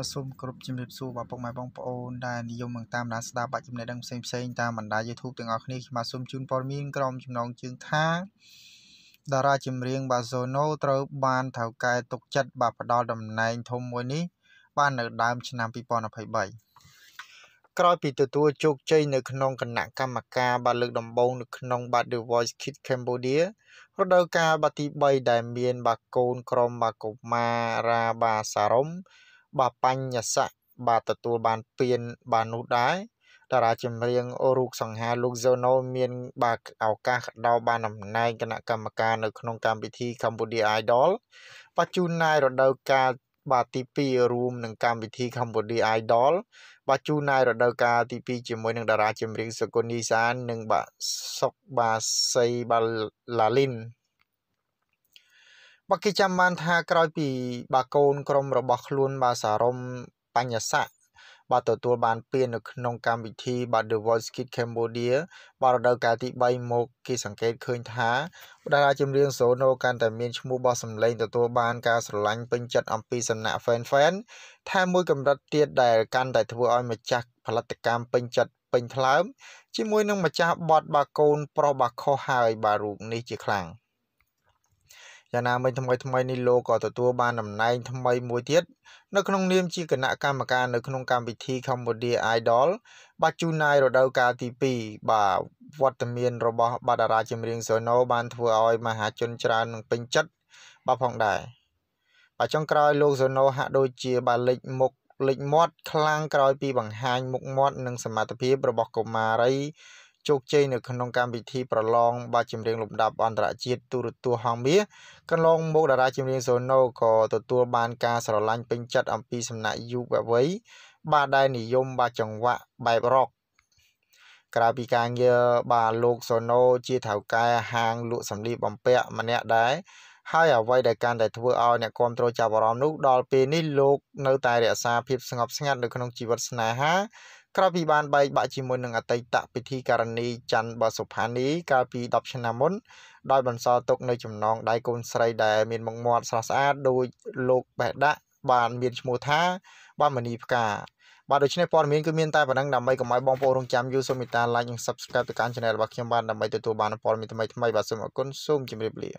បាទសូមគោរពជំរាបសួរបងប្អូនម៉ែបងប្អូនដែលនិយមនឹងតាមដានស្ដាប់បាច់ចំណេះដឹងផ្សេងផ្សេងតាមបណ្ដា YouTube ទាំងអស់គ្នាខ្ញុំបាទសូមជូនព័ត៌មានក្រុមចំណងជើងថាតារាចម្រៀងបាសូណូត្រូវបានថៅកែទុកចិត្តបាទផ្ដល់តំណែងធំមួយនេះបាននៅដើមឆ្នាំ2023ក្រោយពីទទួលជោគជ័យនៅក្នុងគណៈកម្មការបាទលើកដំបូងនៅក្នុងបាទ The Voice Kids Cambodia រដូវកាលបាទទី3ដែលមានបាទកូនក្រុមបាទកុមារាបាទសារ៉ុំបើបញ្ញស័កបាទទទួលបានពៀនបាននោះដែរតារា ចម្រៀងរូបសង្ហាលោកហ្សូណូមាន បាទឱកាសដល់បានតំណែងគណៈកម្មការនៅក្នុងកម្មវិធី Cambodia Idol បច្ចុប្បន្នរដូវកាលបាទទី2រួមនឹងកម្មវិធី Cambodia Idol បាទជូនរដូវកាលទី2ជាមួយនឹងតារាចម្រៀងសុគន្ធនីសាន និងបាទសុកបាសីបាឡាលីនបើគេចាំបានថាក្រោយពីបាកូនក្រុមរបស់ខ្លួន បាសារមបញ្ញស័កបាទទទួលបាន ពាននៅក្នុងកម្មវិធីបាទ The Voice Kids Cambodia បាទរដូវកាលទី3មកគេសង្កេតឃើញថាតារាចម្រៀង Sono កាន់តែមានឈ្មោះបោះសម្លេងទទួលបានការស្រឡាញ់ពេញចិត្តអំពីសំណាក់ Fan Fan ថែមមួយកម្រិតទៀតដែលកាន់តែធ្វើឲ្យម្ចាស់ផលិតកម្មពេញចិត្តពេញថ្លើមជាមួយនឹងម្ចាស់បតបាកូនប្រុសបាខុសហើយបាទរូបនេះជាខ្លាំង។យ៉ាងណាមិញថ្មីថ្មីនេះលោកក៏ទទួលបានតំណែងថ្មីមួយទៀតនៅក្នុងនាមជាគណៈកម្មការនៅក្នុងកម្មវិធី Cambodia Idol បាទជូន Night រដូវកាលទី2បាទវត្តមានរបស់ បាតារាចម្រៀងសូណូបានធ្វើឲ្យមហាជនច្រើននឹងពេញចិត្តបាទផងដែរបាទចុងក្រោយលោកសូណូហាក់ដូចជាបាទលេចមុខលេចមាត់ខ្លាំងក្រោយពី បង្ហាញ មុខមាត់និង សមត្ថភាពរបស់កុមារីជោគជ័យនៅក្នុងកម្មវិធីប្រឡងបាច់ចម្រៀងលំដាប់អន្តរជាតិទូរទស្សន៍ហងមាសកន្លងមកតារាចម្រៀងសូណូក៏ទទួលបានការស្រឡាញ់ពេញចិត្តអំពីសំណាក់យុវវ័យបាទដែលនិយមបាទចង្វាក់បែបរ៉ុកក្រៅពីការងារបាទលោកសូណូជាថៅកែហាងលក់សម្លៀកបំពាក់ម្នាក់ដែរហើយអ្វីដែលកាន់តែធ្វើឲ្យអ្នកគ្រប់គ្រងចាប់អារម្មណ៍នោះដល់ពេលនេះលោកនៅតែរក្សាភាពស្ងប់ស្ងាត់នៅក្នុងជីវិតស្នេហាក្រោយពីបានបែកបាក់ជាមួយនឹងអតីតពិធីការនីច័ន្ទបសុផានីកាលពី10ឆ្នាំមុនដោយបន្សល់ទុកនៅចំណងដៃកូនស្រីដែលមានមុខមាត់ស្រស់ស្អាតដោយលោកបេះដាក់បានមានឈ្មោះថាបានមនីផ្កាបាទដូច្នេះព័ត៌មានគឺមានតែប៉ុណ្ណឹងដើម្បីកុំឲ្យបងប្អូនរងចាំយូរសូមមេត្តា like និង subscribe ទៅកាន់ channel របស់ខ្ញុំបានដើម្បីទទួលបានព័ត៌មានថ្មីៗបាទសូមអរគុណសូមជម្រាបលា